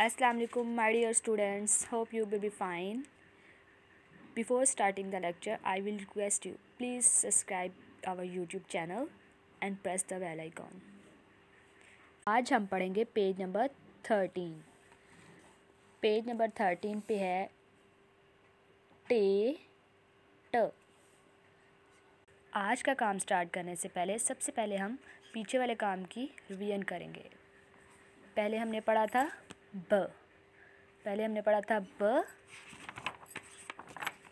अस्सलाम वालेकुम my dear students hope you will be fine before starting the lecture I will request you please subscribe our YouTube channel and press the bell icon आज हम पढ़ेंगे page number thirteen page number thirteen पे है टे ट आज का काम स्टार्ट करने से पहले सबसे पहले हम पीछे वाले काम की रिवीजन करेंगे पहले हमने पढ़ा था ब पहले हमने पढ़ा था ब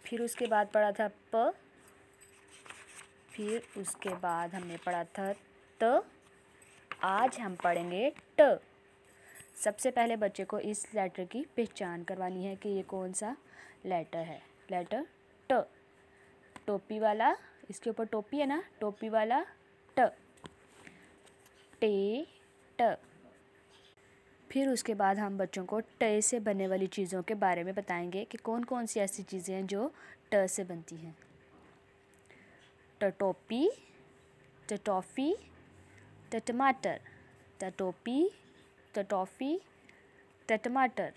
फिर उसके बाद पढ़ा था प फिर उसके बाद हमने पढ़ा था त आज हम पढ़ेंगे ट सबसे पहले बच्चे को इस लेटर की पहचान करवानी है कि ये कौन सा लेटर है लेटर ट टोपी वाला इसके ऊपर टोपी है ना टोपी वाला ट टे ट फिर उसके बाद हम बच्चों को ट से बनने वाली चीज़ों के बारे में बताएंगे कि कौन कौन सी ऐसी चीज़ें हैं जो ट से बनती हैं टटोपी टटॉफ़ी टमाटर टटोपी टटॉफ़ी टमाटर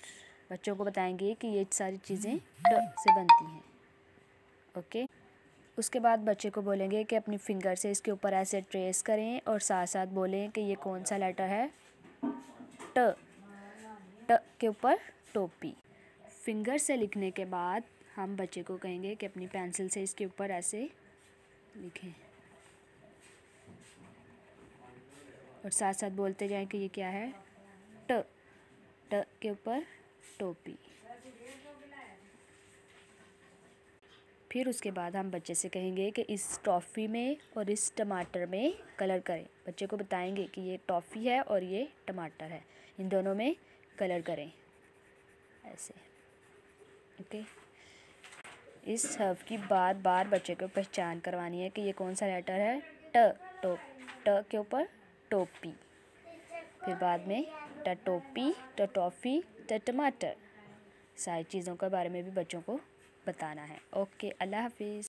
बच्चों को बताएंगे कि ये सारी चीज़ें ट से बनती हैं ओके उसके बाद बच्चे को बोलेंगे कि अपनी फिंगर से इसके ऊपर ऐसे ट्रेस करें और साथ साथ बोलें कि ये कौन सा लेटर है ट ट के ऊपर टोपी फिंगर से लिखने के बाद हम बच्चे को कहेंगे कि अपनी पेंसिल से इसके ऊपर ऐसे लिखें और साथ साथ बोलते जाएं कि ये क्या है ट ट के ऊपर टोपी फिर उसके बाद हम बच्चे से कहेंगे कि इस टॉफ़ी में और इस टमाटर में कलर करें बच्चे को बताएंगे कि ये टॉफ़ी है और ये टमाटर है इन दोनों में कलर करें ऐसे ओके इस हर्व की बार बार बच्चे को पहचान करवानी है कि ये कौन सा लेटर है ट टोप ट के ऊपर टोपी फिर बाद में ट टोपी ट टॉफ़ी ट टमाटर सारी चीज़ों के बारे में भी बच्चों को बताना है ओके अल्लाह हाफ़िज़